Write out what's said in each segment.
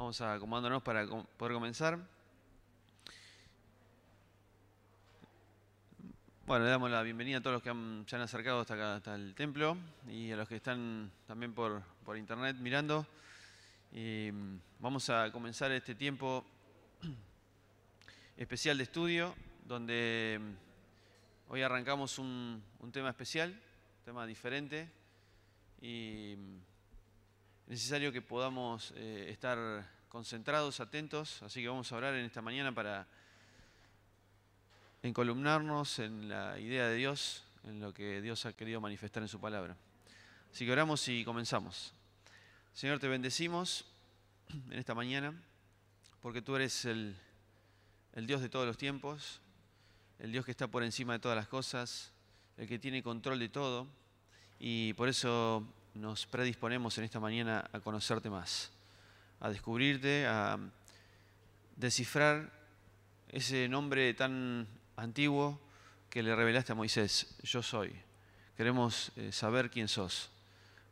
Vamos a acomodándonos para poder comenzar. Bueno, le damos la bienvenida a todos los que se han acercado hasta acá, hasta el templo y a los que están también por, internet mirando. vamos a comenzar este tiempo especial de estudio, donde mm, hoy arrancamos un, un tema especial, un tema diferente. Y mm, necesario que podamos eh, estar concentrados, atentos, así que vamos a orar en esta mañana para encolumnarnos en la idea de Dios, en lo que Dios ha querido manifestar en su palabra. Así que oramos y comenzamos. Señor, te bendecimos en esta mañana, porque tú eres el Dios de todos los tiempos, el Dios que está por encima de todas las cosas, el que tiene control de todo, y por eso nos predisponemos en esta mañana a conocerte más, a descubrirte, a descifrar ese nombre tan antiguo que le revelaste a Moisés, yo soy. Queremos eh, saber quién sos,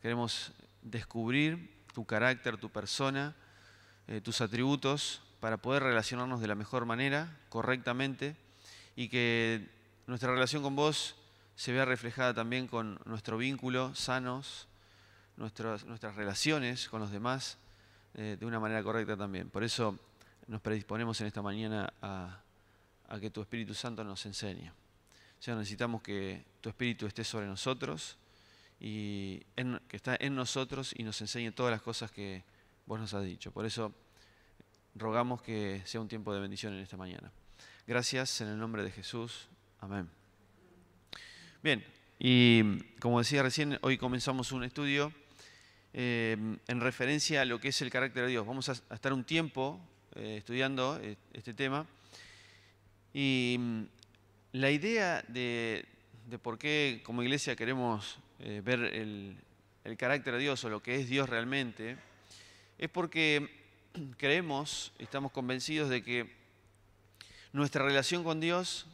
queremos descubrir tu carácter, tu persona, eh, tus atributos, para poder relacionarnos de la mejor manera, correctamente, y que nuestra relación con vos se vea reflejada también con nuestro vínculo sanos, nuestras, relaciones con los demás eh, de una manera correcta también. Por eso nos predisponemos en esta mañana a, que tu Espíritu Santo nos enseñe. O sea, necesitamos que tu Espíritu esté sobre nosotros y que está en nosotros y nos enseñe todas las cosas que vos nos has dicho. Por eso rogamos que sea un tiempo de bendición en esta mañana. Gracias en el nombre de Jesús. Amén. Bien, y como decía recién, hoy comenzamos un estudio Em, en referencia a lo que es el carácter de Dios. Vamos a, estar un tiempo eh, estudiando eh, este tema. Y mm, la idea de, por qué como iglesia queremos eh, ver el, el carácter de Dios o lo que es Dios realmente, es porque mm, creemos, estamos convencidos de que nuestra relación con Dios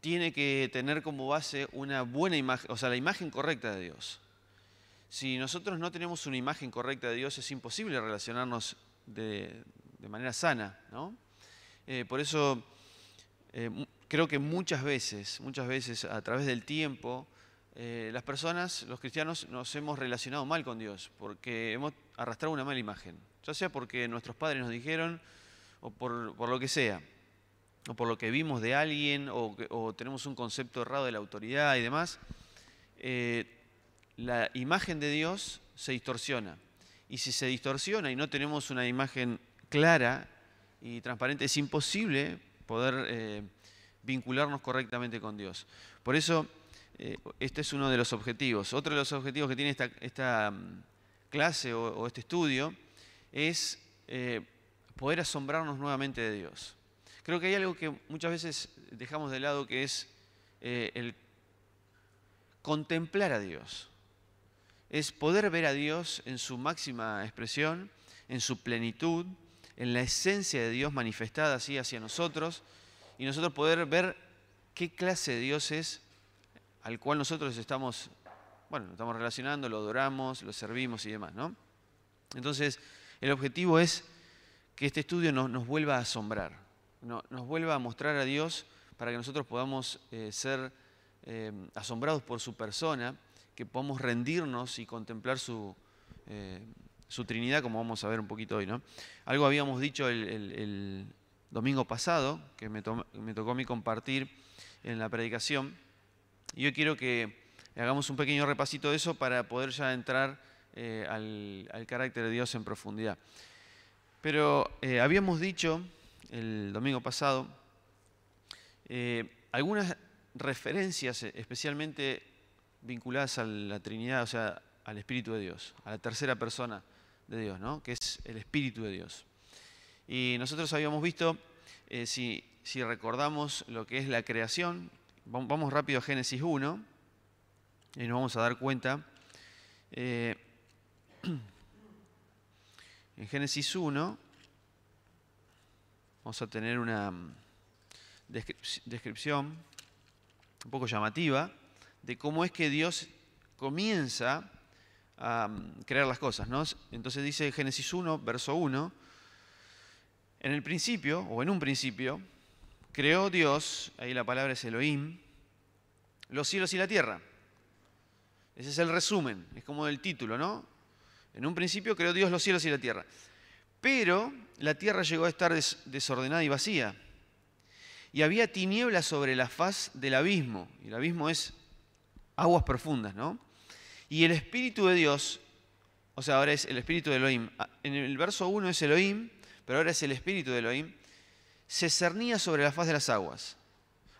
tiene que tener como base una buena imagen, o sea, la imagen correcta de Dios. Si nosotros no tenemos una imagen correcta de Dios, es imposible relacionarnos de, manera sana. ¿no? Eh, por eso eh, creo que muchas veces, muchas veces a través del tiempo, eh, las personas, los cristianos, nos hemos relacionado mal con Dios, porque hemos arrastrado una mala imagen, ya sea porque nuestros padres nos dijeron, o por, lo que sea, o por lo que vimos de alguien, o, tenemos un concepto errado de la autoridad y demás la imagen de Dios se distorsiona. Y si se distorsiona y no tenemos una imagen clara y transparente, es imposible poder eh, vincularnos correctamente con Dios. Por eso, eh, este es uno de los objetivos. Otro de los objetivos que tiene esta, mm, clase o, este estudio es eh, poder asombrarnos nuevamente de Dios. Creo que hay algo que muchas veces dejamos de lado que es el contemplar a Dios es poder ver a Dios en su máxima expresión, en su plenitud, en la esencia de Dios manifestada así hacia nosotros, y nosotros poder ver qué clase de Dios es al cual nosotros estamos, bueno, estamos relacionando, lo adoramos, lo servimos y demás, ¿no? Entonces, el objetivo es que este estudio nos, vuelva a asombrar, nos vuelva a mostrar a Dios para que nosotros podamos eh, ser eh, asombrados por su persona que podamos rendirnos y contemplar su, eh, su Trinidad, como vamos a ver un poquito hoy. ¿no? Algo habíamos dicho el, domingo pasado, que me, tocó a mí compartir en la predicación. Y yo quiero que hagamos un pequeño repasito de eso para poder ya entrar eh, al, carácter de Dios en profundidad. Pero eh, habíamos dicho el domingo pasado algunas referencias, especialmente vinculadas a la Trinidad, o sea, al Espíritu de Dios, a la tercera persona de Dios, ¿no? que es el Espíritu de Dios. Y nosotros habíamos visto, eh, si, si, recordamos lo que es la creación, vamos rápido a Génesis 1 y nos vamos a dar cuenta. Eh, en Génesis 1 vamos a tener una mm, descripción un poco llamativa de cómo es que Dios comienza a mm, crear las cosas. ¿no? Entonces dice Génesis 1, verso 1, en el principio, o en un principio, creó Dios, ahí la palabra es Elohim, los cielos y la tierra. Ese es el resumen, es como el título, ¿no? En un principio creó Dios los cielos y la tierra. Pero la tierra llegó a estar desordenada y vacía. Y había tinieblas sobre la faz del abismo. Y el abismo es aguas profundas, ¿no? Y el Espíritu de Dios, o sea, ahora es el Espíritu de Elohim. Ah, en el verso 1 es Elohim, pero ahora es el Espíritu de Elohim. Se cernía sobre la faz de las aguas.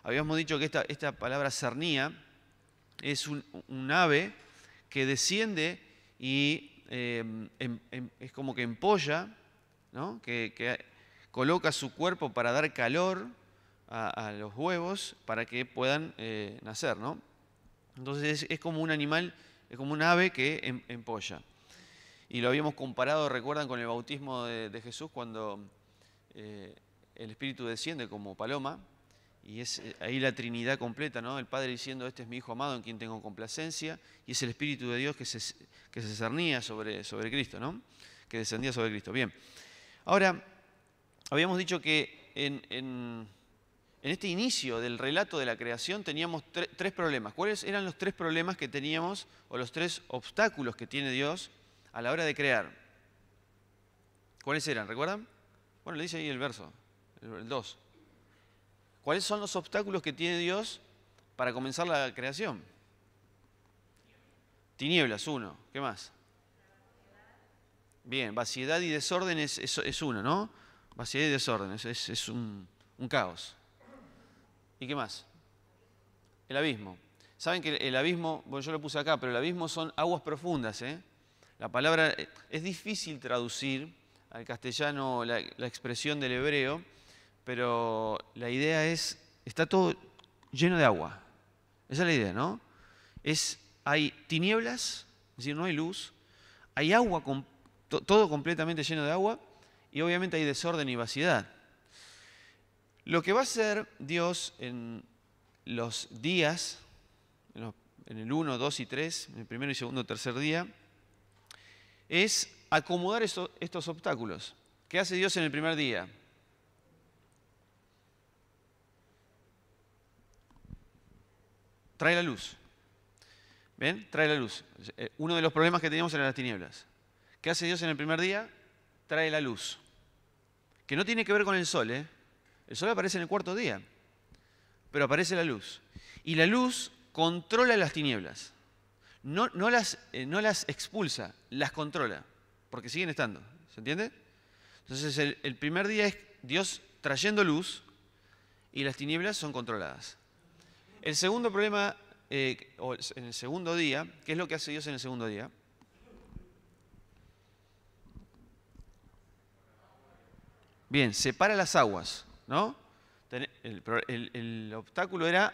Habíamos dicho que esta, palabra cernía es un, ave que desciende y em, em, em, es como que empolla, ¿no? que, coloca su cuerpo para dar calor a, los huevos para que puedan eh, nacer, ¿no? Entonces es, como un animal, es como un ave que em, empolla. Y lo habíamos comparado, recuerdan, con el bautismo de, Jesús cuando eh, el Espíritu desciende como paloma. Y es eh, ahí la Trinidad completa, ¿no? El Padre diciendo, este es mi Hijo amado en quien tengo complacencia. Y es el Espíritu de Dios que se, cernía sobre, sobre Cristo, ¿no? Que descendía sobre Cristo. Bien. Ahora, habíamos dicho que en en este inicio del relato de la creación teníamos tres problemas. ¿Cuáles eran los tres problemas que teníamos o los tres obstáculos que tiene Dios a la hora de crear? ¿Cuáles eran? ¿Recuerdan? Bueno, le dice ahí el verso, el 2. ¿Cuáles son los obstáculos que tiene Dios para comenzar la creación? Tinieblas, uno. ¿Qué más? Bien, vaciedad y desorden es, uno, ¿no? Vaciedad y desorden, es, un caos. ¿Y qué más? El abismo. Saben que el abismo, bueno, yo lo puse acá, pero el abismo son aguas profundas. ¿eh? La palabra eh, es difícil traducir al castellano la, expresión del hebreo, pero la idea es, está todo lleno de agua. Esa es la idea, ¿no? Es, hay tinieblas, es decir, no hay luz, hay agua, todo completamente lleno de agua, y obviamente hay desorden y vaciedad. Lo que va a hacer Dios en los días, en, el 1, 2 y 3, en el primero y segundo, tercer día, es acomodar estos obstáculos. ¿Qué hace Dios en el primer día? Trae la luz. ¿Ven? Trae la luz. Eh, uno de los problemas que teníamos era las tinieblas. ¿Qué hace Dios en el primer día? Trae la luz. Que no tiene que ver con el sol, ¿eh? El sol aparece en el cuarto día, pero aparece la luz. Y la luz controla las tinieblas. No, eh, las, expulsa, las controla, porque siguen estando. ¿Se entiende? Entonces el, primer día es Dios trayendo luz y las tinieblas son controladas. El segundo problema, eh, o en el segundo día, ¿qué es lo que hace Dios en el segundo día? Bien, separa las aguas. ¿no? El, obstáculo era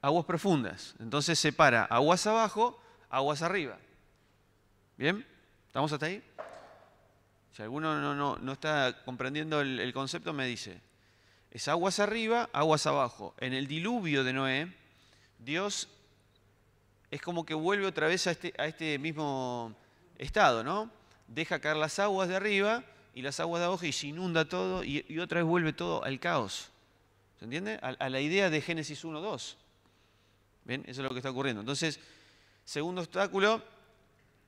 aguas profundas. Entonces separa aguas abajo, aguas arriba. ¿Bien? ¿Estamos hasta ahí? Si alguno no, está comprendiendo el, concepto, me dice. Es aguas arriba, aguas abajo. En el diluvio de Noé, Dios es como que vuelve otra vez a este, a este mismo estado, ¿no? Deja caer las aguas de arriba y las aguas de hoja y se inunda todo y, otra vez vuelve todo al caos. ¿Se entiende? A, la idea de Génesis 1, 2. ¿Ven? Eso es lo que está ocurriendo. Entonces, segundo obstáculo,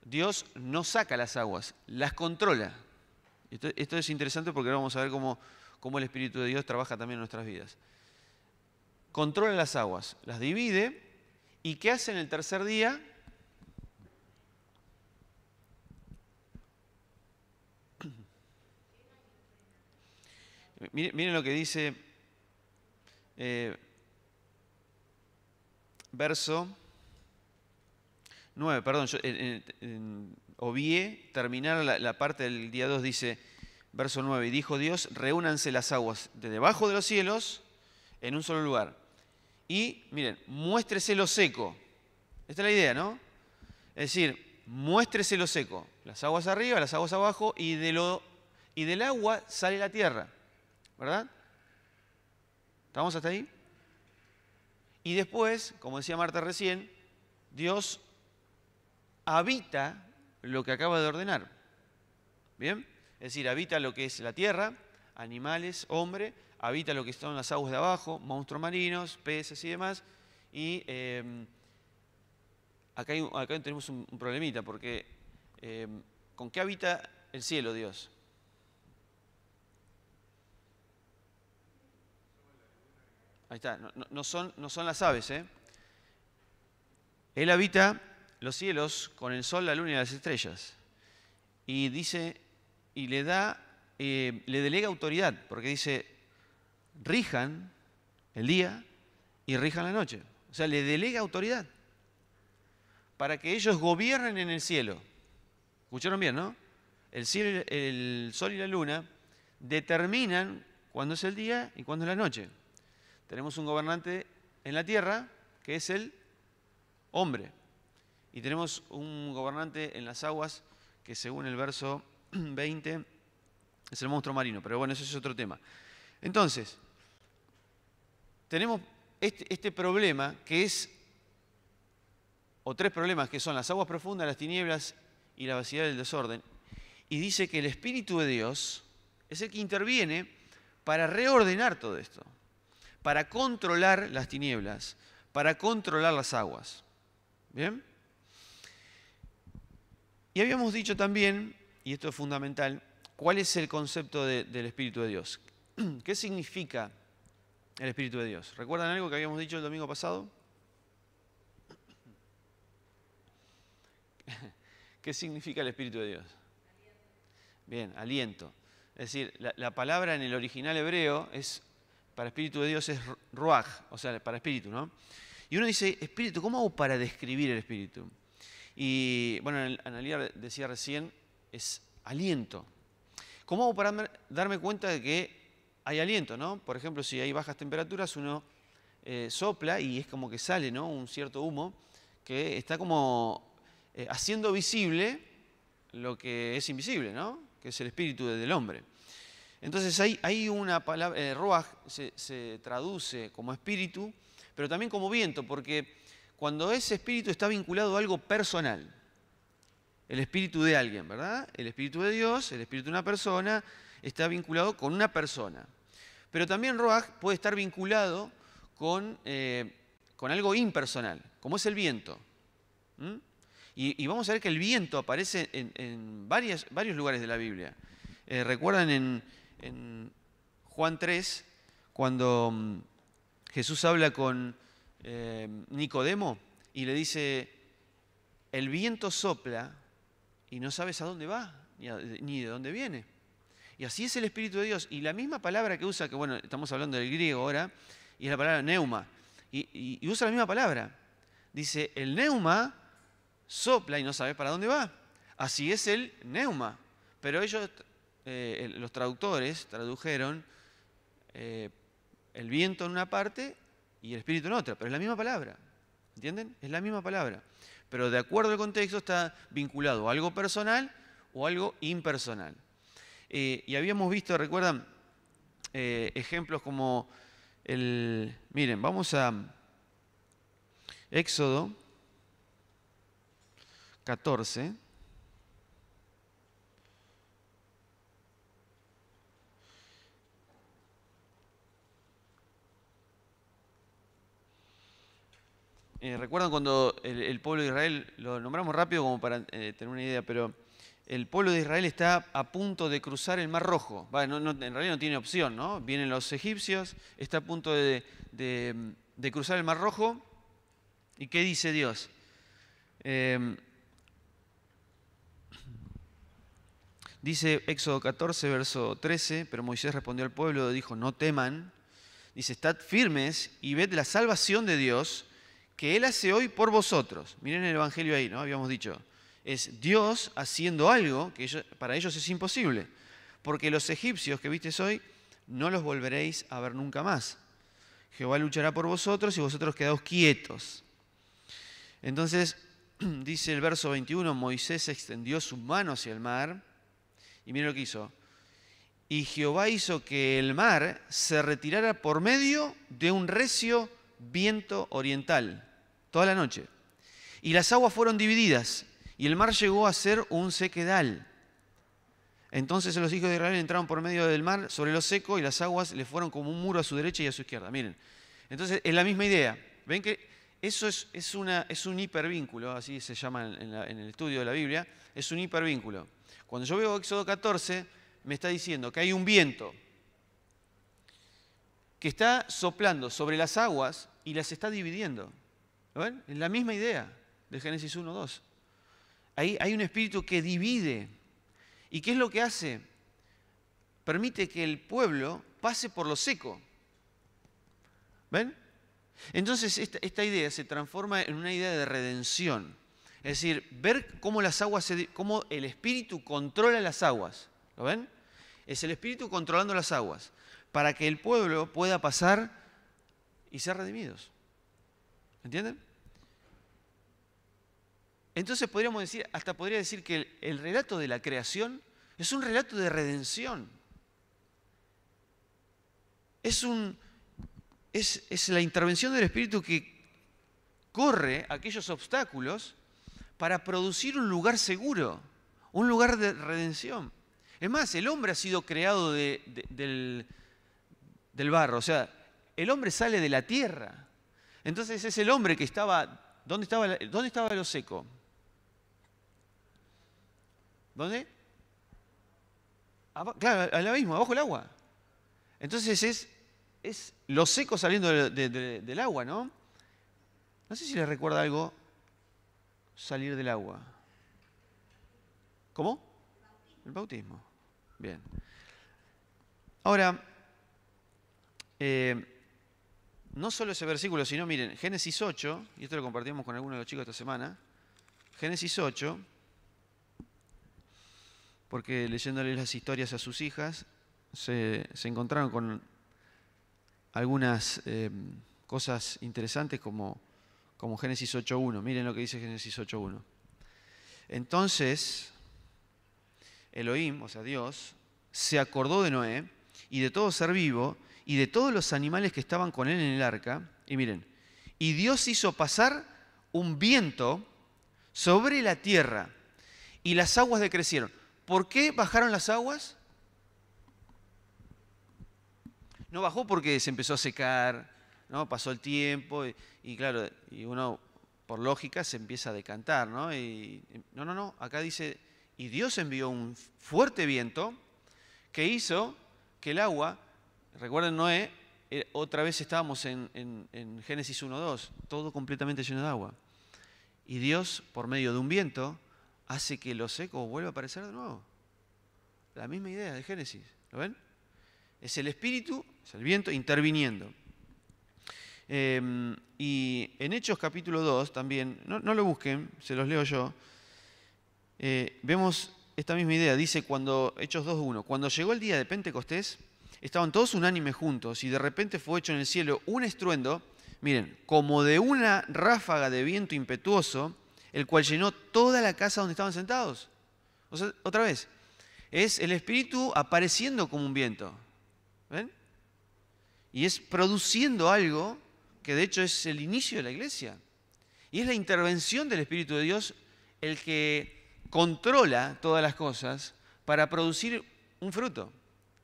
Dios no saca las aguas, las controla. Esto, es interesante porque ahora vamos a ver cómo, cómo el Espíritu de Dios trabaja también en nuestras vidas. Controla las aguas, las divide y ¿qué hace en el tercer día? Miren, lo que dice eh, verso 9, perdón, obvié terminar la, parte del día 2, dice verso 9, y dijo Dios, reúnanse las aguas de debajo de los cielos en un solo lugar. Y miren, muéstrese lo seco. Esta es la idea, ¿no? Es decir, muéstrese lo seco. Las aguas arriba, las aguas abajo, y del agua sale la tierra. ¿Verdad? ¿Estamos hasta ahí? Y después, como decía Marta recién, Dios habita lo que acaba de ordenar. ¿Bien? Es decir, habita lo que es la tierra, animales, hombre, habita lo que están las aguas de abajo, monstruos marinos, peces y demás. Y em, acá, tenemos un, problemita, porque em, ¿con qué habita el cielo Dios? Ahí está, no, son, no son las aves, ¿eh? Él habita los cielos con el sol, la luna y las estrellas. Y dice, y le da, eh, le delega autoridad, porque dice, rijan el día y rijan la noche. O sea, le delega autoridad para que ellos gobiernen en el cielo. ¿Escucharon bien, no? El, el sol y la luna determinan cuándo es el día y cuándo es la noche. Tenemos un gobernante en la tierra que es el hombre. Y tenemos un gobernante en las aguas que según el verso 20 es el monstruo marino. Pero bueno, eso es otro tema. Entonces, tenemos este, este, problema que es, o tres problemas que son las aguas profundas, las tinieblas y la vacidad del desorden. Y dice que el Espíritu de Dios es el que interviene para reordenar todo esto para controlar las tinieblas, para controlar las aguas. ¿Bien? Y habíamos dicho también, y esto es fundamental, cuál es el concepto del Espíritu de Dios. ¿Qué significa el Espíritu de Dios? ¿Recuerdan algo que habíamos dicho el domingo pasado? ¿Qué significa el Espíritu de Dios? Bien, aliento. Es decir, la, la palabra en el original hebreo es para Espíritu de Dios es Ruach, o sea, para Espíritu, ¿no? Y uno dice, Espíritu, ¿cómo hago para describir el Espíritu? Y bueno, Analia decía recién, es aliento. ¿Cómo hago para darme cuenta de que hay aliento, ¿no? Por ejemplo, si hay bajas temperaturas, uno eh, sopla y es como que sale, ¿no? Un cierto humo que está como eh, haciendo visible lo que es invisible, ¿no? Que es el espíritu del hombre. Entonces hay, una palabra, Roach eh, se, traduce como espíritu, pero también como viento, porque cuando ese espíritu está vinculado a algo personal, el espíritu de alguien, ¿verdad? El espíritu de Dios, el espíritu de una persona, está vinculado con una persona. Pero también Roach puede estar vinculado con, eh, con algo impersonal, como es el viento. Y, vamos a ver que el viento aparece en, varios lugares de la Biblia. Eh, recuerdan en, en Juan 3, cuando mm, Jesús habla con eh, Nicodemo y le dice, el viento sopla y no sabes a dónde va ni, de dónde viene. Y así es el Espíritu de Dios. Y la misma palabra que usa, que bueno, estamos hablando del griego ahora, y es la palabra neuma. Y, usa la misma palabra. Dice, el neuma sopla y no sabes para dónde va. Así es el neuma. Pero ellos eh, los traductores tradujeron eh, el viento en una parte y el espíritu en otra, pero es la misma palabra, ¿entienden? Es la misma palabra, pero de acuerdo al contexto está vinculado a algo personal o algo impersonal. Eh, y habíamos visto, recuerdan, ejemplos como el, miren, vamos a Éxodo 14. Eh, recuerdan cuando el, pueblo de Israel, lo nombramos rápido como para eh, tener una idea, pero el pueblo de Israel está a punto de cruzar el Mar Rojo. en realidad no tiene opción, ¿no? Vienen los egipcios, está a punto de, cruzar el Mar Rojo. ¿Y qué dice Dios? Em, dice Éxodo 14, verso 13, pero Moisés respondió al pueblo, dijo, no teman. Dice, estad firmes y ved la salvación de Dios que Él hace hoy por vosotros. Miren el Evangelio ahí, ¿no? Habíamos dicho. Es Dios haciendo algo que para ellos es imposible. Porque los egipcios que visteis hoy no los volveréis a ver nunca más. Jehová luchará por vosotros y vosotros quedaos quietos. Entonces, dice el verso 21, Moisés extendió su mano hacia el mar y miren lo que hizo. Y Jehová hizo que el mar se retirara por medio de un recio viento oriental toda la noche. Y las aguas fueron divididas y el mar llegó a ser un sequedal. Entonces los hijos de Israel entraron por medio del mar sobre lo seco y las aguas le fueron como un muro a su derecha y a su izquierda. Miren, entonces es la misma idea. Ven que eso es, un hipervínculo, así se llama en, en el estudio de la Biblia, es un hipervínculo. Cuando yo veo Éxodo 14, me está diciendo que hay un viento que está soplando sobre las aguas y las está dividiendo. ¿Lo ¿Ven? Es La misma idea de Génesis 1, 2. Ahí hay un espíritu que divide. ¿Y qué es lo que hace? Permite que el pueblo pase por lo seco. ¿Ven? Entonces esta, idea se transforma en una idea de redención. Es decir, ver cómo las aguas se, cómo el espíritu controla las aguas. ¿Lo ven? Es el espíritu controlando las aguas para que el pueblo pueda pasar y ser redimidos. ¿Entienden? Entonces podríamos decir, hasta podría decir que el, relato de la creación es un relato de redención. Es, la intervención del Espíritu que corre aquellos obstáculos para producir un lugar seguro, un lugar de redención. Es más, el hombre ha sido creado del, barro, o sea, el hombre sale de la tierra. Entonces es el hombre que estaba, ¿dónde estaba, dónde estaba lo seco? ¿Dónde? claro, al abismo, abajo el agua. Entonces es, es los secos saliendo del agua, ¿no? No sé si les recuerda algo salir del agua. ¿Cómo? El bautismo. Bien. Ahora, eh, no solo ese versículo, sino miren, Génesis 8, y esto lo compartimos con algunos de los chicos esta semana, Génesis 8, porque leyéndoles las historias a sus hijas, se, encontraron con algunas eh, cosas interesantes como, como Génesis 8.1. Miren lo que dice Génesis 8.1. Entonces, Elohim, o sea, Dios, se acordó de Noé y de todo ser vivo y de todos los animales que estaban con él en el arca. Y miren, y Dios hizo pasar un viento sobre la tierra y las aguas decrecieron. ¿Por qué bajaron las aguas? No bajó porque se empezó a secar, ¿no? pasó el tiempo y, claro, y uno por lógica se empieza a decantar, ¿no? no, no, no, acá dice, y Dios envió un fuerte viento que hizo que el agua, recuerden Noé, eh, otra vez estábamos en, en, en Génesis 1.2, todo completamente lleno de agua. Y Dios, por medio de un viento, hace que lo seco vuelva a aparecer de nuevo. La misma idea de Génesis, ¿lo ven? Es el espíritu, es el viento interviniendo. Em, y en Hechos capítulo 2 también, no, lo busquen, se los leo yo, eh, vemos esta misma idea. Dice cuando, Hechos 2.1, cuando llegó el día de Pentecostés, estaban todos unánimes juntos y de repente fue hecho en el cielo un estruendo, miren, como de una ráfaga de viento impetuoso, el cual llenó toda la casa donde estaban sentados. O sea, otra vez, es el Espíritu apareciendo como un viento. ¿Ven? Y es produciendo algo que de hecho es el inicio de la iglesia. Y es la intervención del Espíritu de Dios el que controla todas las cosas para producir un fruto,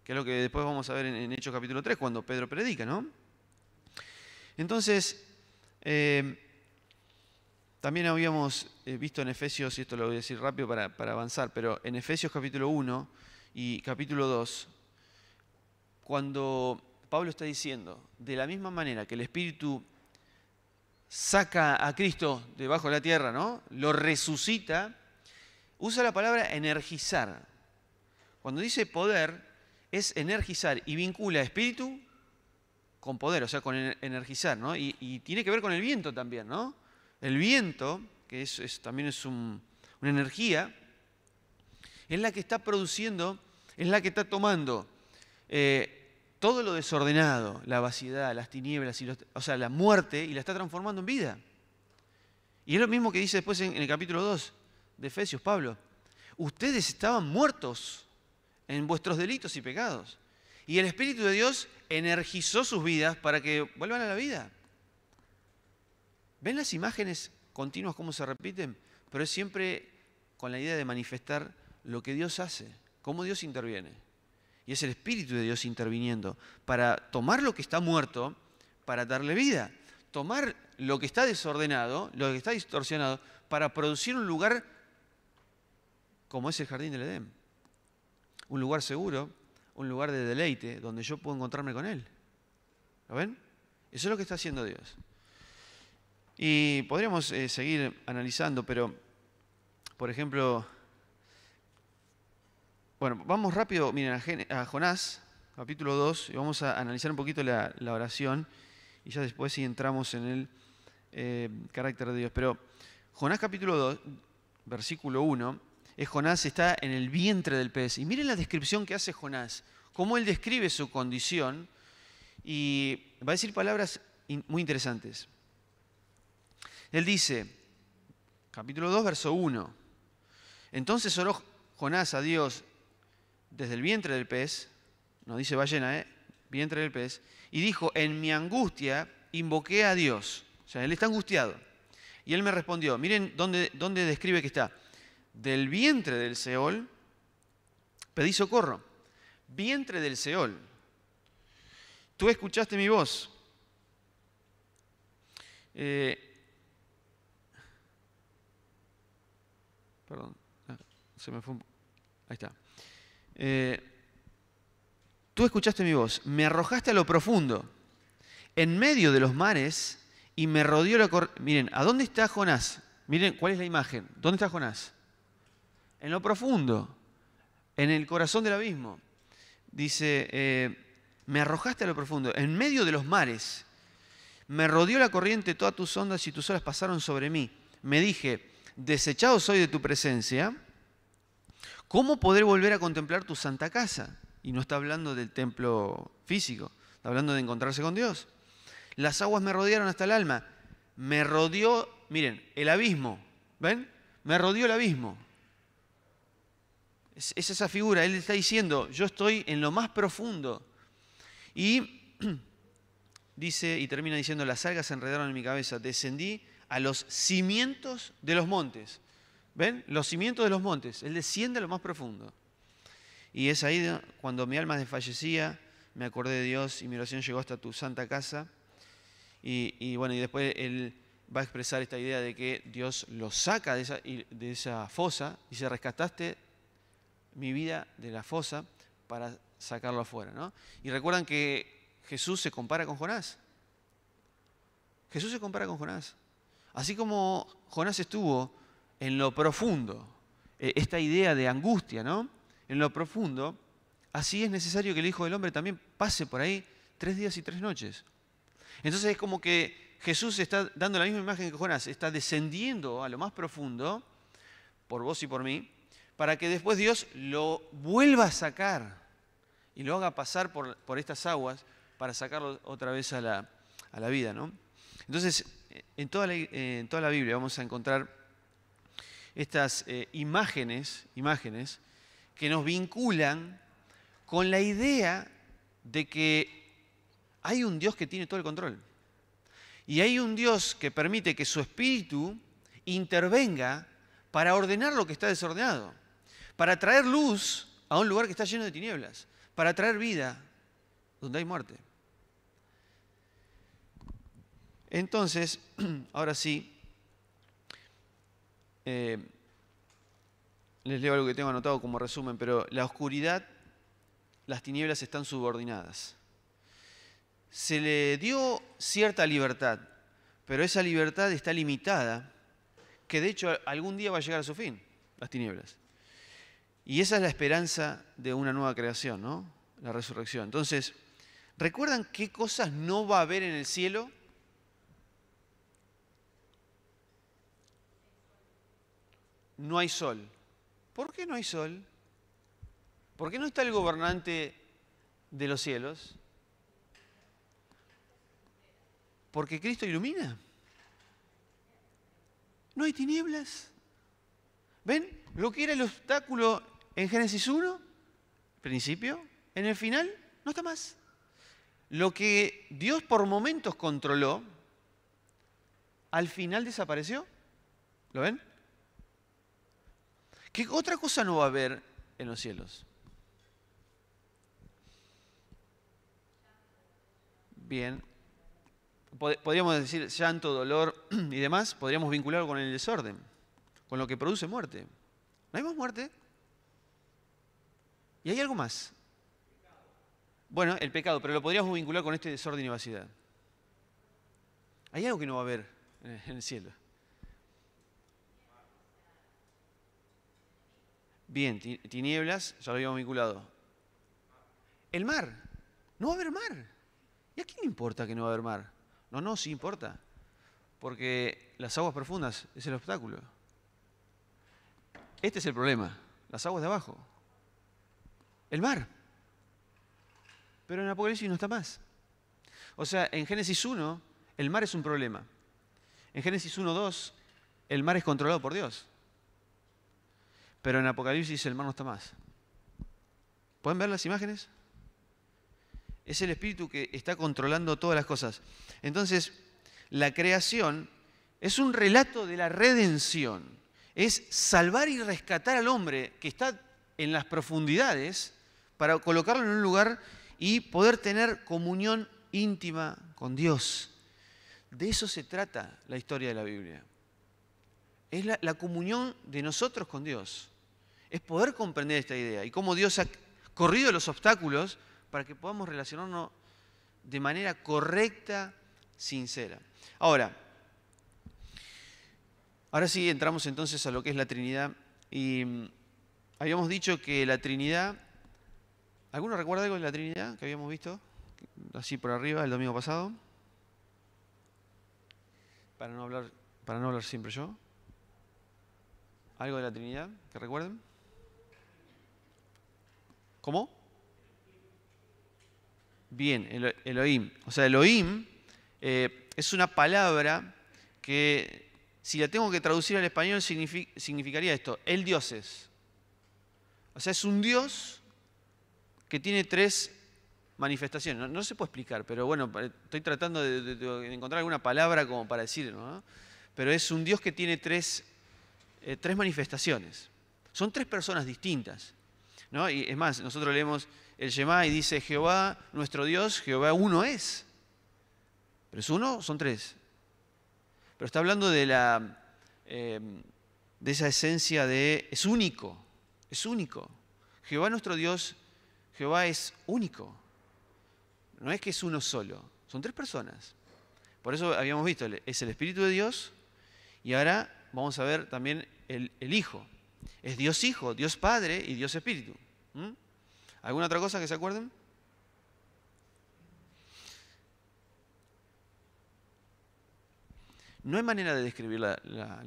que es lo que después vamos a ver en, Hechos capítulo 3, cuando Pedro predica, ¿no? Entonces, eh, también habíamos eh, visto en Efesios, y esto lo voy a decir rápido para, avanzar, pero en Efesios capítulo 1 y capítulo 2, cuando Pablo está diciendo, de la misma manera que el Espíritu saca a Cristo debajo de la tierra, ¿no? Lo resucita, usa la palabra energizar. Cuando dice poder, es energizar y vincula espíritu con poder, o sea, con energizar, ¿no? Y, y tiene que ver con el viento también, ¿no? El viento, que también es una energía, es la que está produciendo, es la que está tomando eh, todo lo desordenado, la vacidad, las tinieblas, y o sea, la muerte, y la está transformando en vida. Y es lo mismo que dice después en, en el capítulo 2 de Efesios, Pablo. Ustedes estaban muertos en vuestros delitos y pecados. Y el Espíritu de Dios energizó sus vidas para que vuelvan a la vida. ¿Ven las imágenes continuas cómo se repiten? Pero es siempre con la idea de manifestar lo que Dios hace, cómo Dios interviene. Y es el Espíritu de Dios interviniendo para tomar lo que está muerto, para darle vida. Tomar lo que está desordenado, lo que está distorsionado, para producir un lugar como es el jardín del Edén. Un lugar seguro, un lugar de deleite, donde yo puedo encontrarme con Él. ¿Lo ven? Eso es lo que está haciendo Dios. Y podríamos eh, seguir analizando, pero, por ejemplo, bueno, vamos rápido, miren, a, Jonás, capítulo 2, y vamos a analizar un poquito la, oración, y ya después sí entramos en el eh, carácter de Dios. Pero Jonás capítulo 2, versículo 1, es Jonás está en el vientre del pez. Y miren la descripción que hace Jonás, cómo él describe su condición, y va a decir palabras muy interesantes. Él dice, capítulo 2, verso 1, entonces oró Jonás a Dios desde el vientre del pez, no dice ballena, ¿eh? vientre del pez, y dijo, en mi angustia invoqué a Dios. O sea, él está angustiado. Y él me respondió, miren dónde, dónde describe que está. Del vientre del Seol pedí socorro. Vientre del Seol. Tú escuchaste mi voz. Eh, Perdón, ah, se me fue Ahí está. Eh, tú escuchaste mi voz, me arrojaste a lo profundo, en medio de los mares, y me rodeó la corriente. Miren, ¿a dónde está Jonás? Miren, ¿cuál es la imagen? ¿Dónde está Jonás? En lo profundo, en el corazón del abismo. Dice, eh, me arrojaste a lo profundo, en medio de los mares. Me rodeó la corriente, todas tus ondas y tus olas pasaron sobre mí. Me dije, desechado soy de tu presencia, ¿cómo podré volver a contemplar tu santa casa? Y no está hablando del templo físico, está hablando de encontrarse con Dios. Las aguas me rodearon hasta el alma. Me rodeó, miren, el abismo. ¿Ven? Me rodeó el abismo. Es, esa figura. Él está diciendo, yo estoy en lo más profundo. Y dice, y termina diciendo, las algas se enredaron en mi cabeza. Descendí a los cimientos de los montes. ¿Ven? Los cimientos de los montes. Él desciende a lo más profundo. Y es ahí cuando mi alma desfallecía, me acordé de Dios y mi oración llegó hasta tu santa casa. Y, bueno, y después él va a expresar esta idea de que Dios lo saca de esa, fosa y se rescataste mi vida de la fosa para sacarlo afuera. ¿no? Y recuerdan que Jesús se compara con Jonás. Jesús se compara con Jonás. Así como Jonás estuvo en lo profundo, eh, esta idea de angustia, ¿no? En lo profundo, así es necesario que el Hijo del Hombre también pase por ahí tres días y tres noches. Entonces es como que Jesús está dando la misma imagen que Jonás, está descendiendo a lo más profundo, por vos y por mí, para que después Dios lo vuelva a sacar y lo haga pasar por, estas aguas para sacarlo otra vez a la, a la vida, ¿no? Entonces, en toda la, Biblia vamos a encontrar estas eh, imágenes, imágenes que nos vinculan con la idea de que hay un Dios que tiene todo el control. Y hay un Dios que permite que su espíritu intervenga para ordenar lo que está desordenado, para traer luz a un lugar que está lleno de tinieblas, para traer vida donde hay muerte. Entonces, ahora sí, eh, les leo algo que tengo anotado como resumen, pero la oscuridad, las tinieblas están subordinadas. Se le dio cierta libertad, pero esa libertad está limitada, que de hecho algún día va a llegar a su fin, las tinieblas. Y esa es la esperanza de una nueva creación, ¿no? La resurrección. Entonces, ¿recuerdan qué cosas no va a haber en el cielo? no hay sol. ¿Por qué no hay sol? ¿Por qué no está el gobernante de los cielos? Porque Cristo ilumina. No hay tinieblas. ¿Ven lo que era el obstáculo en Génesis 1? Principio. En el final, no está más. Lo que Dios por momentos controló, al final desapareció. ¿Lo ven? ¿Qué otra cosa no va a haber en los cielos? Bien. Podríamos decir llanto, dolor y demás, podríamos vincularlo con el desorden, con lo que produce muerte. ¿No hay más muerte? ¿Y hay algo más? Bueno, el pecado, pero lo podríamos vincular con este desorden y vacidad. Hay algo que no va a haber en el cielo. Bien, tinieblas, ya lo habíamos vinculado. El mar. No va a haber mar. ¿Y a quién le importa que no va a haber mar? No, no, sí importa. Porque las aguas profundas es el obstáculo. Este es el problema. Las aguas de abajo. El mar. Pero en Apocalipsis no está más. O sea, en Génesis 1, el mar es un problema. En Génesis 2, el mar es controlado por Dios. Pero en Apocalipsis el mar no está más. ¿Pueden ver las imágenes? Es el espíritu que está controlando todas las cosas. Entonces, la creación es un relato de la redención. Es salvar y rescatar al hombre que está en las profundidades para colocarlo en un lugar y poder tener comunión íntima con Dios. De eso se trata la historia de la Biblia. Es la comunión de nosotros con Dios es poder comprender esta idea y cómo Dios ha corrido los obstáculos para que podamos relacionarnos de manera correcta, sincera. Ahora, ahora sí entramos entonces a lo que es la Trinidad y mm, habíamos dicho que la Trinidad, ¿alguno recuerda algo de la Trinidad que habíamos visto? Así por arriba el domingo pasado. Para no hablar, para no hablar siempre yo. ¿Algo de la Trinidad que recuerden? ¿Cómo? Bien, el, Elohim. O sea, Elohim eh, es una palabra que, si la tengo que traducir al español, significaría esto, el dioses. O sea, es un Dios que tiene tres manifestaciones. No, se puede explicar, pero bueno, estoy tratando de, encontrar alguna palabra como para decirlo. Pero es un Dios que tiene tres, eh, tres manifestaciones. Son tres personas distintas. Y es más, nosotros leemos el Shema y dice Jehová, nuestro Dios, Jehová uno es. Pero es uno, son tres. Pero está hablando de la em, de esa esencia de es único, es único. Jehová nuestro Dios, Jehová es único. No es que es uno solo, son tres personas. Por eso habíamos visto, es el Espíritu de Dios y ahora vamos a ver también el Hijo. Es Dios Hijo, Dios Padre y Dios Espíritu. ¿Mm? ¿Alguna otra cosa que se acuerden? No hay manera de describir la,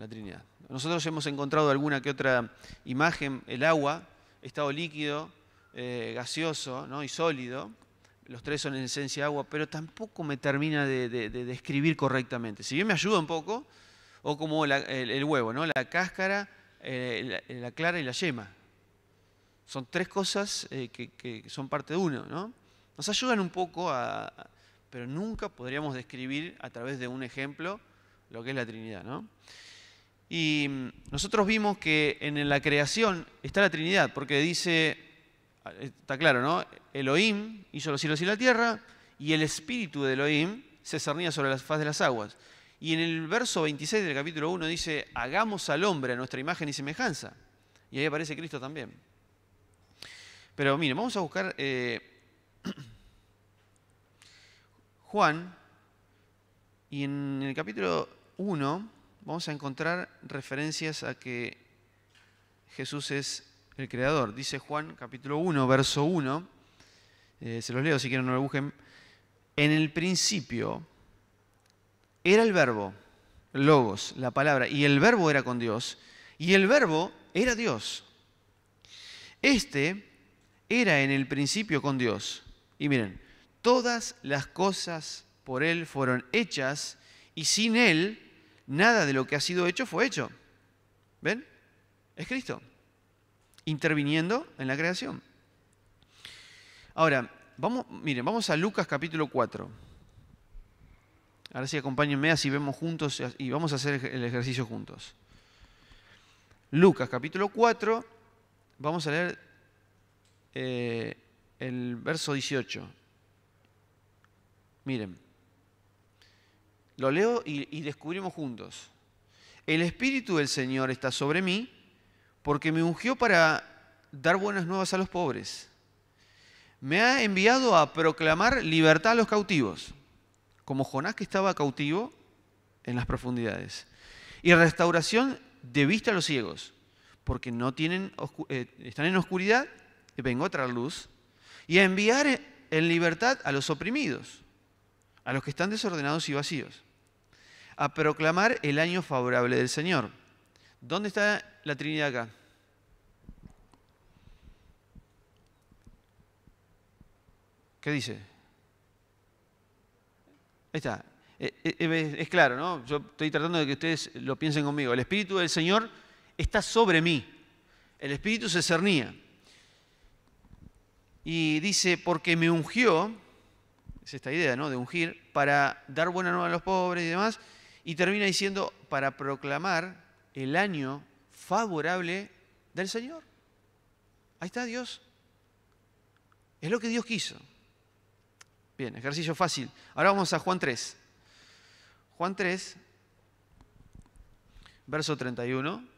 Trinidad. Nosotros hemos encontrado alguna que otra imagen, el agua, estado líquido, eh, gaseoso ¿no? y sólido. Los tres son en esencia agua, pero tampoco me termina de, describir correctamente. Si bien me ayuda un poco, o como el, huevo, ¿no? la cáscara, eh, la clara y la yema. Son tres cosas eh, que, son parte de uno, ¿no? Nos ayudan un poco a, pero nunca podríamos describir a través de un ejemplo lo que es la Trinidad, ¿no? Y mm, nosotros vimos que en la creación está la Trinidad, porque dice, ah, eh, está claro, ¿no? Elohim hizo los cielos y la tierra, y el espíritu de Elohim se cernía sobre la faz de las aguas. Y en el verso 26 del capítulo 1 dice, hagamos al hombre a nuestra imagen y semejanza. Y ahí aparece Cristo también. Pero miren, vamos a buscar eh, Juan y en el capítulo 1 vamos a encontrar referencias a que Jesús es el creador. Dice Juan capítulo 1, verso 1, eh, se los leo si quieren no lo busquen. En el principio era el verbo, logos, la palabra, y el verbo era con Dios, y el verbo era Dios. Este era en el principio con Dios. Y miren, todas las cosas por Él fueron hechas y sin Él nada de lo que ha sido hecho fue hecho. ¿Ven? Es Cristo, interviniendo en la creación. Ahora, vamos, miren, vamos a Lucas capítulo 4. Ahora sí, acompáñenme, así vemos juntos y vamos a hacer el ejercicio juntos. Lucas capítulo 4, vamos a leer eh, el verso 18. Miren, lo leo y, descubrimos juntos. El Espíritu del Señor está sobre mí porque me ungió para dar buenas nuevas a los pobres. Me ha enviado a proclamar libertad a los cautivos, como Jonás que estaba cautivo en las profundidades. Y restauración de vista a los ciegos, porque no tienen, eh, están en oscuridad y a otra luz, y a enviar en libertad a los oprimidos, a los que están desordenados y vacíos, a proclamar el año favorable del Señor. ¿Dónde está la Trinidad acá? ¿Qué dice? Ahí está. Eh, eh, es claro, ¿no? Yo estoy tratando de que ustedes lo piensen conmigo. El Espíritu del Señor está sobre mí. El Espíritu se cernía. Y dice, porque me ungió, es esta idea, ¿no? De ungir, para dar buena nueva a los pobres y demás. Y termina diciendo, para proclamar el año favorable del Señor. Ahí está Dios. Es lo que Dios quiso. Bien, ejercicio fácil. Ahora vamos a Juan 3. Juan 3, verso 31.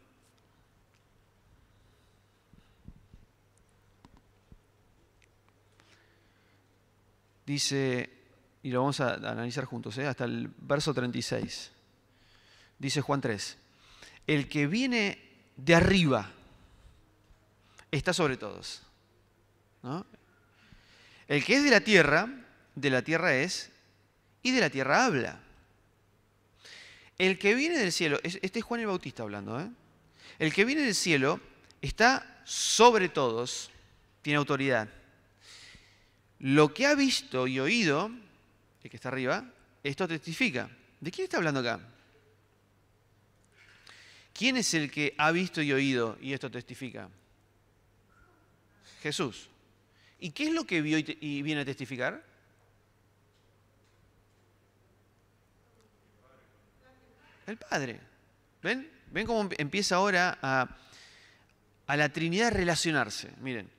dice, y lo vamos a analizar juntos, ¿eh? hasta el verso 36, dice Juan 3, el que viene de arriba está sobre todos. El que es de la tierra, de la tierra es, y de la tierra habla. El que viene del cielo, este es Juan el Bautista hablando, ¿eh? el que viene del cielo está sobre todos, tiene autoridad. Lo que ha visto y oído, el que está arriba, esto testifica. ¿De quién está hablando acá? ¿Quién es el que ha visto y oído y esto testifica? Jesús. ¿Y qué es lo que vio y, viene a testificar? El Padre. ¿Ven? ¿Ven cómo empieza ahora a, a la Trinidad relacionarse? Miren,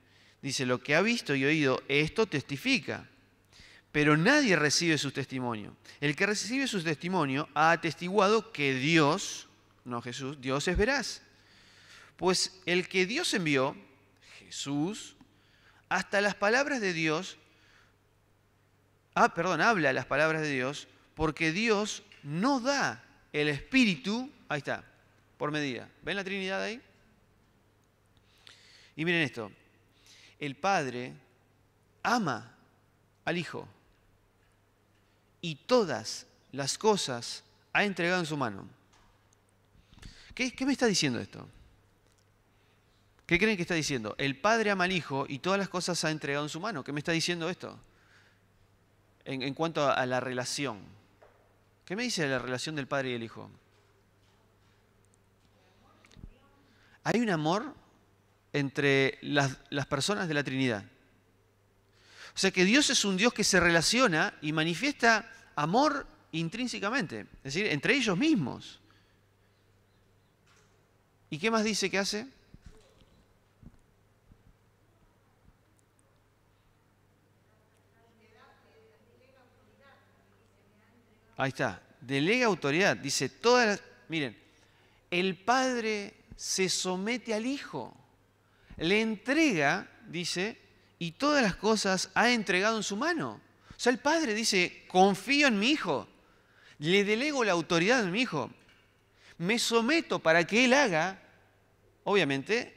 Dice, lo que ha visto y oído, esto testifica. Pero nadie recibe su testimonio. El que recibe su testimonio ha atestiguado que Dios, no Jesús, Dios es veraz. Pues el que Dios envió, Jesús, hasta las palabras de Dios, ah, perdón, habla las palabras de Dios, porque Dios no da el Espíritu, ahí está, por medida. ¿Ven la Trinidad ahí? Y miren esto, el Padre ama al Hijo y todas las cosas ha entregado en su mano. ¿Qué, me está diciendo esto? ¿Qué creen que está diciendo? El Padre ama al Hijo y todas las cosas ha entregado en su mano. ¿Qué me está diciendo esto? En, cuanto a, la relación. ¿Qué me dice de la relación del Padre y el Hijo? Hay un amor entre las, personas de la Trinidad. O sea que Dios es un Dios que se relaciona y manifiesta amor intrínsecamente, es decir, entre ellos mismos. ¿Y qué más dice que hace? Ahí está, delega autoridad, dice todas las... Miren, el Padre se somete al Hijo le entrega, dice, y todas las cosas ha entregado en su mano. O sea, el padre dice, confío en mi hijo, le delego la autoridad a mi hijo, me someto para que él haga. Obviamente,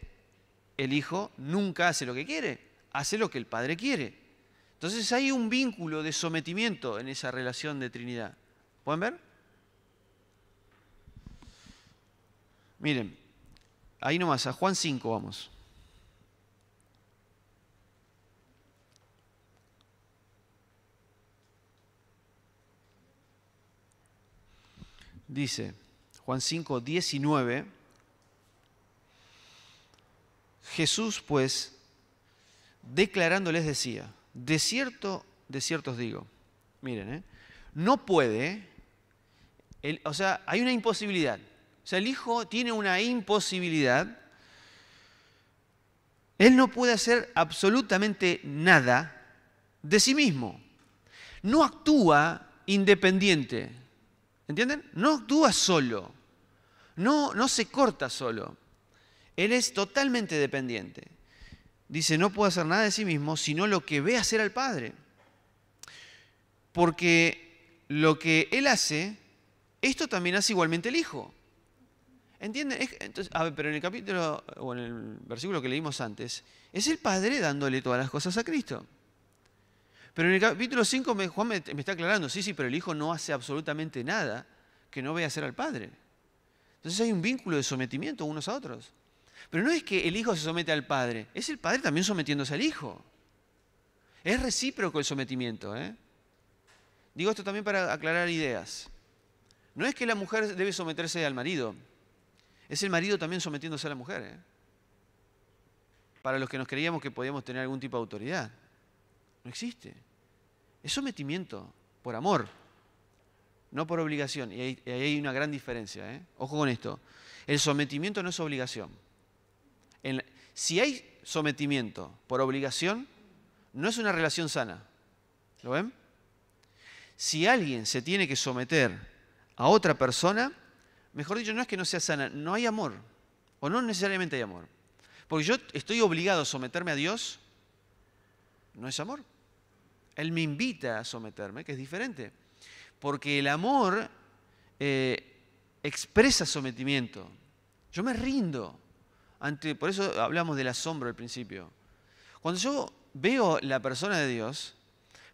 el hijo nunca hace lo que quiere, hace lo que el padre quiere. Entonces hay un vínculo de sometimiento en esa relación de Trinidad. ¿Pueden ver? Miren, ahí nomás, a Juan 5 vamos. dice Juan 5, 19, Jesús pues declarándoles decía, de cierto, de os digo, miren, ¿eh? no puede, o sea, hay una imposibilidad, o sea, el Hijo tiene una imposibilidad, Él no puede hacer absolutamente nada de sí mismo, no actúa independiente, ¿Entienden? No actúa solo. No, no se corta solo. Él es totalmente dependiente. Dice, no puede hacer nada de sí mismo, sino lo que ve hacer al Padre. Porque lo que Él hace, esto también hace igualmente el Hijo. ¿Entienden? Entonces, a ver, pero en el capítulo, o en el versículo que leímos antes, es el Padre dándole todas las cosas a Cristo. Pero en el capítulo 5 me, Juan me, está aclarando, sí, sí, pero el hijo no hace absolutamente nada que no vea hacer al padre. Entonces hay un vínculo de sometimiento unos a otros. Pero no es que el hijo se somete al padre, es el padre también sometiéndose al hijo. Es recíproco el sometimiento. ¿eh? Digo esto también para aclarar ideas. No es que la mujer debe someterse al marido, es el marido también sometiéndose a la mujer. ¿eh? Para los que nos creíamos que podíamos tener algún tipo de autoridad. No existe. Es sometimiento por amor, no por obligación. Y ahí, hay una gran diferencia. ¿eh? Ojo con esto. El sometimiento no es obligación. si hay sometimiento por obligación, no es una relación sana. ¿Lo ven? Si alguien se tiene que someter a otra persona, mejor dicho, no es que no sea sana, no hay amor. O no necesariamente hay amor. Porque yo estoy obligado a someterme a Dios, no es amor. Él me invita a someterme, que es diferente. Porque el amor eh, expresa sometimiento. Yo me rindo. Ante, por eso hablamos del asombro al principio. Cuando yo veo la persona de Dios,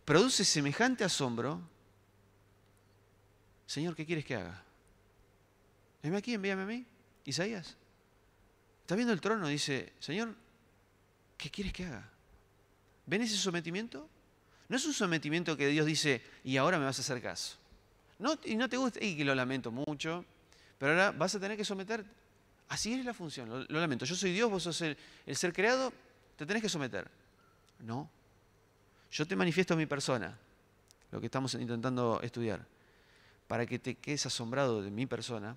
produce semejante asombro. Señor, ¿qué quieres que haga? Venme aquí, envíame a mí. Isaías. Está viendo el trono, dice, Señor, ¿qué quieres que haga? ¿Ven ese sometimiento? No es un sometimiento que Dios dice, y ahora me vas a hacer caso. y no te gusta, y que lo lamento mucho, pero ahora vas a tener que someter. Así es la función, lo, lamento. Yo soy Dios, vos sos el, ser creado, te tenés que someter. No. Yo te manifiesto a mi persona, lo que estamos intentando estudiar, para que te quedes asombrado de mi persona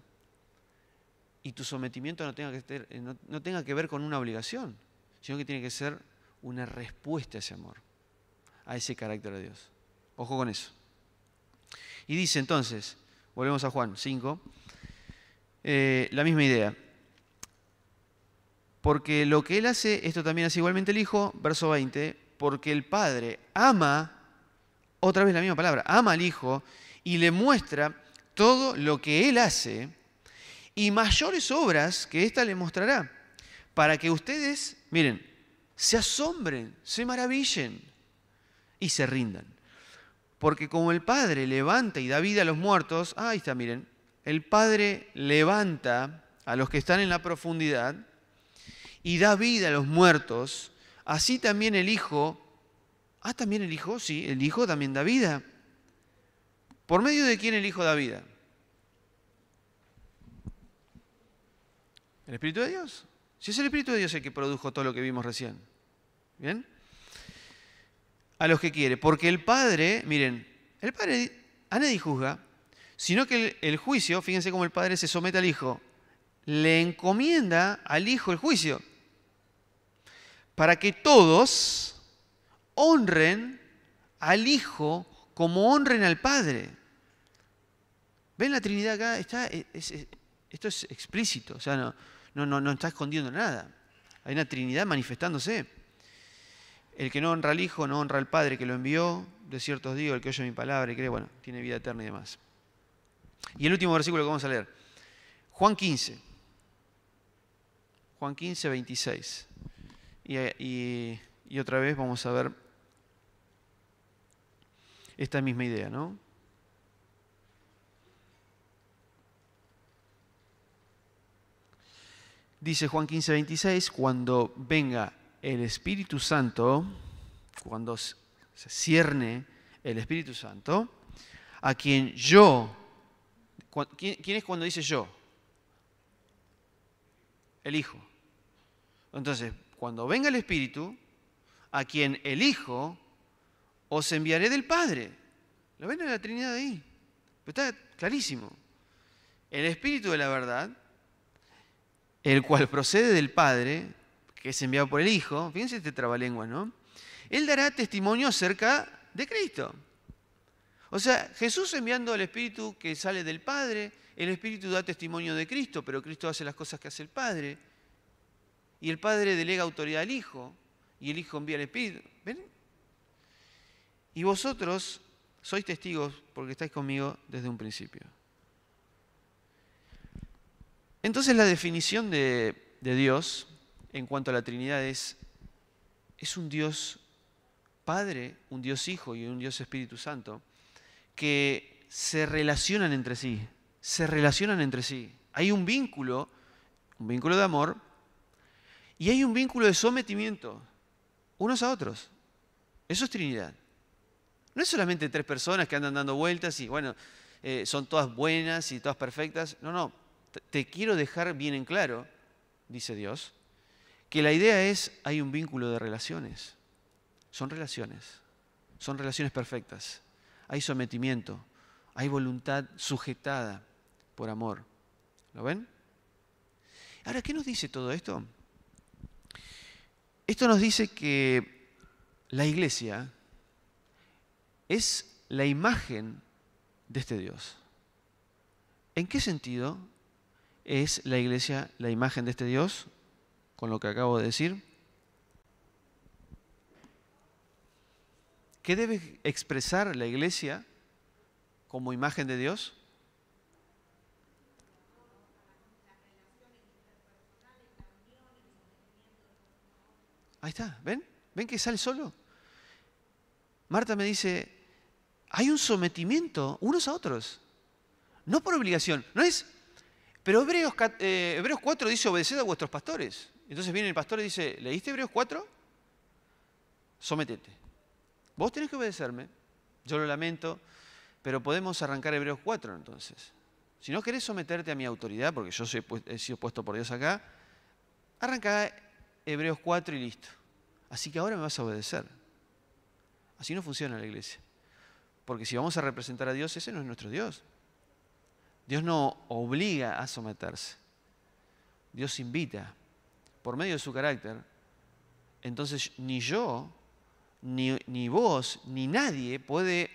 y tu sometimiento no tenga que, no tenga que ver con una obligación, sino que tiene que ser una respuesta a ese amor a ese carácter de Dios. Ojo con eso. Y dice entonces, volvemos a Juan 5, eh, la misma idea. Porque lo que Él hace, esto también hace igualmente el Hijo, verso 20, porque el Padre ama, otra vez la misma palabra, ama al Hijo y le muestra todo lo que Él hace y mayores obras que ésta le mostrará, para que ustedes, miren, se asombren, se maravillen y se rindan. Porque como el Padre levanta y da vida a los muertos, ah, ahí está, miren, el Padre levanta a los que están en la profundidad y da vida a los muertos, así también el Hijo, ah, también el Hijo, sí, el Hijo también da vida. ¿Por medio de quién el Hijo da vida? ¿El Espíritu de Dios? Si es el Espíritu de Dios el que produjo todo lo que vimos recién. ¿Bien? a los que quiere. Porque el Padre, miren, el Padre a nadie juzga, sino que el, juicio, fíjense cómo el Padre se somete al Hijo, le encomienda al Hijo el juicio, para que todos honren al Hijo como honren al Padre. ¿Ven la Trinidad acá? Está, esto es explícito, o sea, no, no, no, no está escondiendo nada. Hay una Trinidad manifestándose. El que no honra al Hijo no honra al Padre que lo envió. De cierto os digo, el que oye mi palabra y cree, bueno, tiene vida eterna y demás. Y el último versículo que vamos a leer. Juan 15. Juan 15, 26. Y, y otra vez vamos a ver esta misma idea, ¿no? Dice Juan 15, 26, cuando venga el Espíritu Santo, cuando se cierne el Espíritu Santo, a quien yo, ¿quién es cuando dice yo? El Hijo. Entonces, cuando venga el Espíritu, a quien el Hijo, os enviaré del Padre. ¿Lo ven en la Trinidad ahí? está clarísimo. El Espíritu de la verdad, el cual procede del Padre, que es enviado por el Hijo, fíjense este trabalengua, ¿no? Él dará testimonio acerca de Cristo. O sea, Jesús enviando al Espíritu que sale del Padre, el Espíritu da testimonio de Cristo, pero Cristo hace las cosas que hace el Padre. Y el Padre delega autoridad al Hijo, y el Hijo envía al Espíritu. ¿Ven? Y vosotros sois testigos porque estáis conmigo desde un principio. Entonces la definición de, de Dios en cuanto a la Trinidad es, es un Dios Padre, un Dios Hijo y un Dios Espíritu Santo, que se relacionan entre sí, se relacionan entre sí. Hay un vínculo, un vínculo de amor, y hay un vínculo de sometimiento unos a otros. Eso es Trinidad. No es solamente tres personas que andan dando vueltas y bueno, eh, son todas buenas y todas perfectas. No, no, te quiero dejar bien en claro, dice Dios, que la idea es, hay un vínculo de relaciones. Son relaciones, son relaciones perfectas. Hay sometimiento, hay voluntad sujetada por amor. ¿Lo ven? Ahora, ¿qué nos dice todo esto? Esto nos dice que la iglesia es la imagen de este Dios. ¿En qué sentido es la iglesia la imagen de este Dios? con lo que acabo de decir? ¿Qué debe expresar la iglesia como imagen de Dios? Ahí está, ¿ven? ¿Ven que sale solo? Marta me dice, hay un sometimiento unos a otros, no por obligación, no es... Pero Hebreos, eh, Hebreos 4 dice, obedeced a vuestros pastores. Entonces viene el pastor y dice, ¿leíste Hebreos 4? Sometete. Vos tenés que obedecerme, yo lo lamento, pero podemos arrancar Hebreos 4 entonces. Si no querés someterte a mi autoridad, porque yo soy, he sido puesto por Dios acá, arranca Hebreos 4 y listo. Así que ahora me vas a obedecer. Así no funciona la iglesia. Porque si vamos a representar a Dios, ese no es nuestro Dios. Dios no obliga a someterse. Dios invita por medio de su carácter, entonces ni yo, ni, vos, ni nadie puede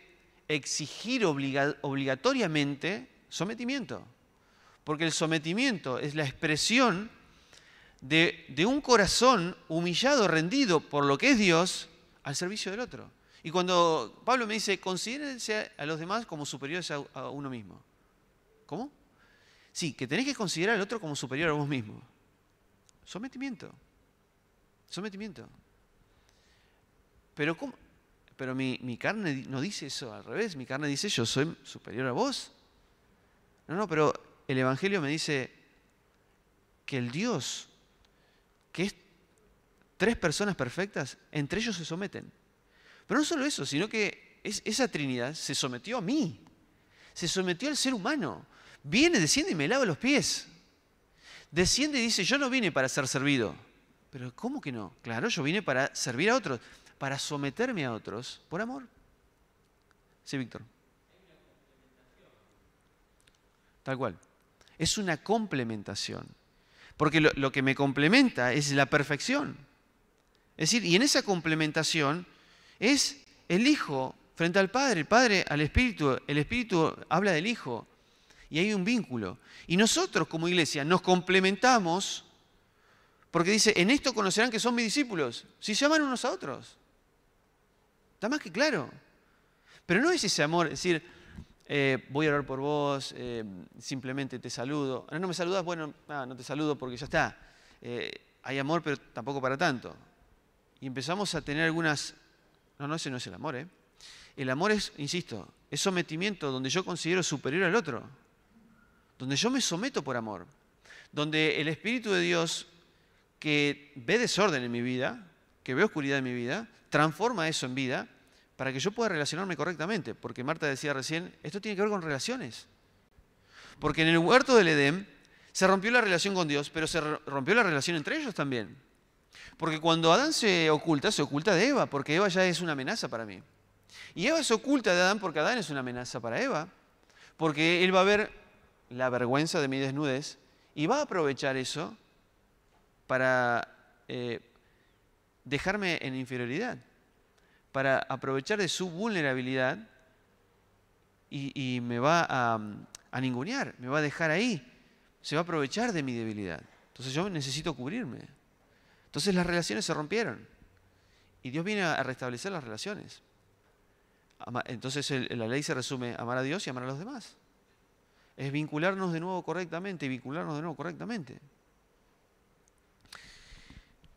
exigir obligatoriamente sometimiento. Porque el sometimiento es la expresión de, un corazón humillado, rendido por lo que es Dios, al servicio del otro. Y cuando Pablo me dice, considérense a los demás como superiores a, uno mismo. ¿Cómo? Sí, que tenés que considerar al otro como superior a vos mismo. Sometimiento. Sometimiento. Pero, ¿cómo? Pero mi, carne no dice eso, al revés, mi carne dice yo soy superior a vos. No, no, pero el Evangelio me dice que el Dios, que es tres personas perfectas, entre ellos se someten. Pero no solo eso, sino que esa Trinidad se sometió a mí, se sometió al ser humano, viene, desciende y me lava los pies desciende y dice, yo no vine para ser servido. Pero ¿cómo que no? Claro, yo vine para servir a otros, para someterme a otros por amor. Sí, Víctor. Tal cual. Es una complementación. Porque lo, que me complementa es la perfección. Es decir, y en esa complementación es el Hijo frente al Padre, el Padre al Espíritu, el Espíritu habla del Hijo y hay un vínculo. Y nosotros como iglesia nos complementamos porque dice, en esto conocerán que son mis discípulos, si se aman unos a otros. Está más que claro. Pero no es ese amor, es decir, eh, voy a orar por vos, eh, simplemente te saludo. No, no me saludas, bueno, no, ah, no te saludo porque ya está. Eh, hay amor, pero tampoco para tanto. Y empezamos a tener algunas... No, no, ese no es el amor, El amor es, insisto, es sometimiento donde yo considero superior al otro donde yo me someto por amor, donde el Espíritu de Dios que ve desorden en mi vida, que ve oscuridad en mi vida, transforma eso en vida para que yo pueda relacionarme correctamente. Porque Marta decía recién, esto tiene que ver con relaciones. Porque en el huerto del Edén se rompió la relación con Dios, pero se rompió la relación entre ellos también. Porque cuando Adán se oculta, se oculta de Eva, porque Eva ya es una amenaza para mí. Y Eva se oculta de Adán porque Adán es una amenaza para Eva, porque él va a ver la vergüenza de mi desnudez y va a aprovechar eso para eh, dejarme en inferioridad, para aprovechar de su vulnerabilidad y, me va a, ningunear, me va a dejar ahí, se va a aprovechar de mi debilidad. Entonces yo necesito cubrirme. Entonces las relaciones se rompieron y Dios viene a restablecer las relaciones. Entonces la ley se resume, amar a Dios y amar a los demás es vincularnos de nuevo correctamente y vincularnos de nuevo correctamente.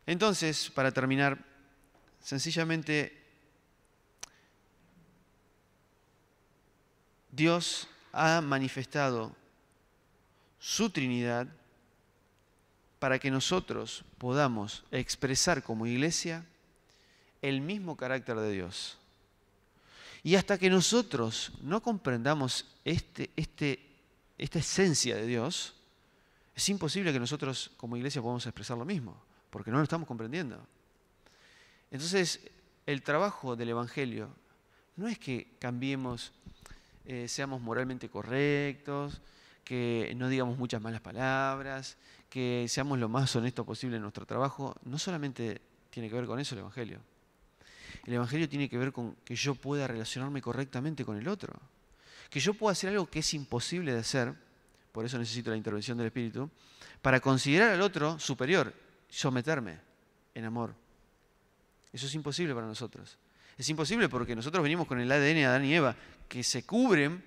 Entonces, para terminar, sencillamente Dios ha manifestado su Trinidad para que nosotros podamos expresar como iglesia el mismo carácter de Dios. Y hasta que nosotros no comprendamos este, este esta esencia de Dios, es imposible que nosotros como iglesia podamos expresar lo mismo, porque no lo estamos comprendiendo. Entonces, el trabajo del Evangelio no es que cambiemos, eh, seamos moralmente correctos, que no digamos muchas malas palabras, que seamos lo más honesto posible en nuestro trabajo. No solamente tiene que ver con eso el Evangelio. El Evangelio tiene que ver con que yo pueda relacionarme correctamente con el otro que yo puedo hacer algo que es imposible de hacer, por eso necesito la intervención del Espíritu, para considerar al otro superior, someterme en amor. Eso es imposible para nosotros. Es imposible porque nosotros venimos con el ADN de Adán y Eva, que se cubren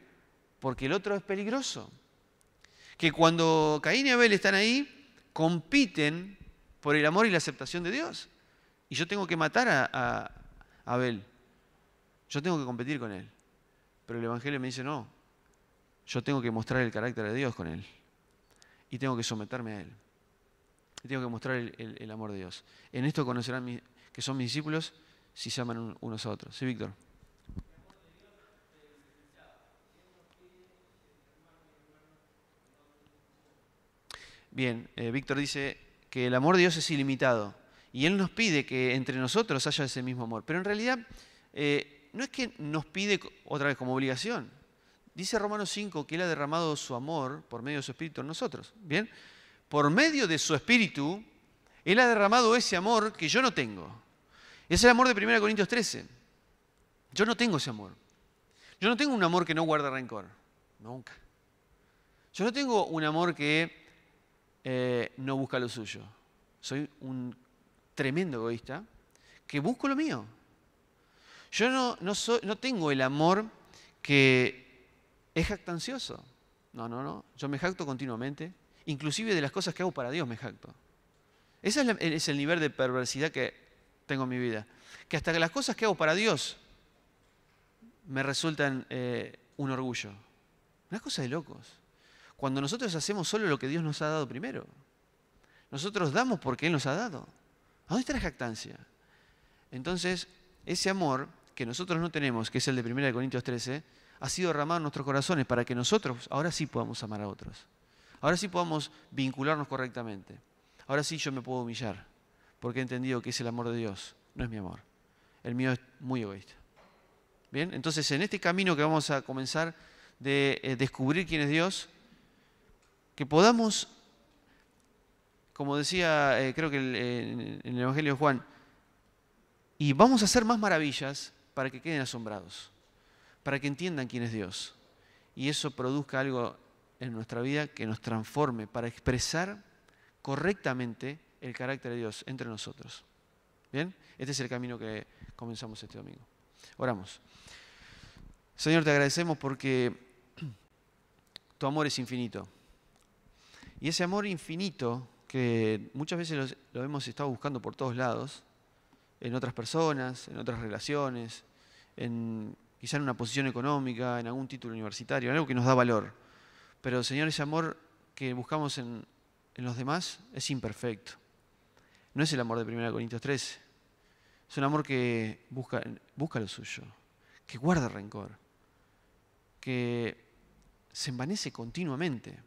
porque el otro es peligroso. Que cuando Caín y Abel están ahí, compiten por el amor y la aceptación de Dios. Y yo tengo que matar a Abel. Yo tengo que competir con él. Pero el Evangelio me dice, no, yo tengo que mostrar el carácter de Dios con él. Y tengo que someterme a él. Y tengo que mostrar el, amor de Dios. En esto conocerán que son mis discípulos si se aman unos a otros. Sí, Víctor. Bien, eh, Víctor dice que el amor de Dios es ilimitado y Él nos pide que entre nosotros haya ese mismo amor. Pero en realidad eh, no es que nos pide otra vez como obligación. Dice Romanos 5 que Él ha derramado su amor por medio de su Espíritu en nosotros. Bien, por medio de su Espíritu, Él ha derramado ese amor que yo no tengo. Es el amor de 1 Corintios 13. Yo no tengo ese amor. Yo no tengo un amor que no guarda rencor. Nunca. Yo no tengo un amor que eh, no busca lo suyo. Soy un tremendo egoísta que busco lo mío. Yo no, tengo el amor que es jactancioso. No, no, no. Yo me jacto continuamente. Inclusive de las cosas que hago para Dios me jacto. Ese es, el nivel de perversidad que tengo en mi vida. Que hasta que las cosas que hago para Dios me resultan eh, un orgullo. Una cosa de locos. Cuando nosotros hacemos solo lo que Dios nos ha dado primero. Nosotros damos porque Él nos ha dado. ¿A dónde está la jactancia? Entonces, ese amor que nosotros no tenemos, que es el de 1 Corintios 13, ha sido derramado nuestros corazones para que nosotros ahora sí podamos amar a otros. Ahora sí podamos vincularnos correctamente. Ahora sí yo me puedo humillar, porque he entendido que es el amor de Dios, no es mi amor. El mío es muy egoísta. Bien, entonces en este camino que vamos a comenzar de eh, descubrir quién es Dios, que podamos, como decía eh, creo que en el Evangelio de Juan, y vamos a hacer más maravillas para que queden asombrados, para que entiendan quién es Dios. Y eso produzca algo en nuestra vida que nos transforme para expresar correctamente el carácter de Dios entre nosotros. ¿Bien? Este es el camino que comenzamos este domingo. Oramos. Señor, te agradecemos porque tu amor es infinito. Y ese amor infinito que muchas veces lo hemos estado buscando por todos lados, en otras personas, en otras relaciones, en, quizá en una posición económica, en algún título universitario, en algo que nos da valor. Pero, Señor, ese amor que buscamos en, los demás es imperfecto. No es el amor de 1 Corintios 13. Es un amor que busca, busca lo suyo, que guarda rencor, que se envanece continuamente.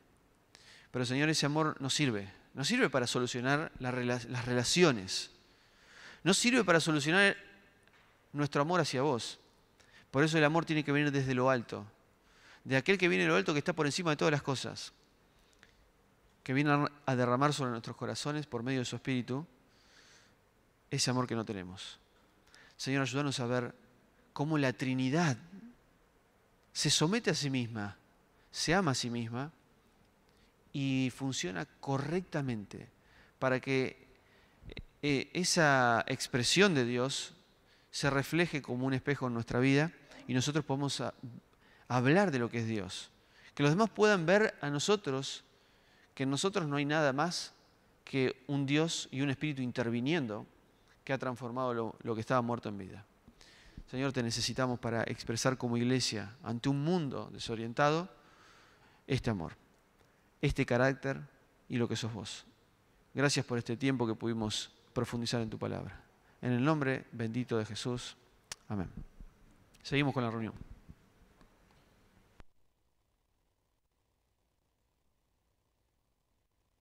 Pero Señor, ese amor no sirve. No sirve para solucionar las relaciones no sirve para solucionar nuestro amor hacia vos. Por eso el amor tiene que venir desde lo alto. De aquel que viene de lo alto que está por encima de todas las cosas. Que viene a derramar sobre nuestros corazones por medio de su espíritu ese amor que no tenemos. Señor, ayúdanos a ver cómo la Trinidad se somete a sí misma, se ama a sí misma y funciona correctamente para que eh, esa expresión de Dios se refleje como un espejo en nuestra vida y nosotros podemos hablar de lo que es Dios. Que los demás puedan ver a nosotros que en nosotros no hay nada más que un Dios y un Espíritu interviniendo que ha transformado lo que estaba muerto en vida. Señor, te necesitamos para expresar como iglesia ante un mundo desorientado este amor, este carácter y lo que sos vos. Gracias por este tiempo que pudimos profundizar en tu palabra. En el nombre bendito de Jesús. Amén. Seguimos con la reunión.